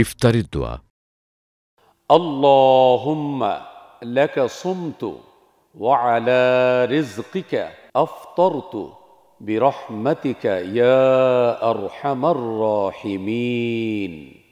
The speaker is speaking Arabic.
افتر الدعاء اللهم لك صمت وعلى رزقك أفطرت برحمتك يا أرحم الراحمين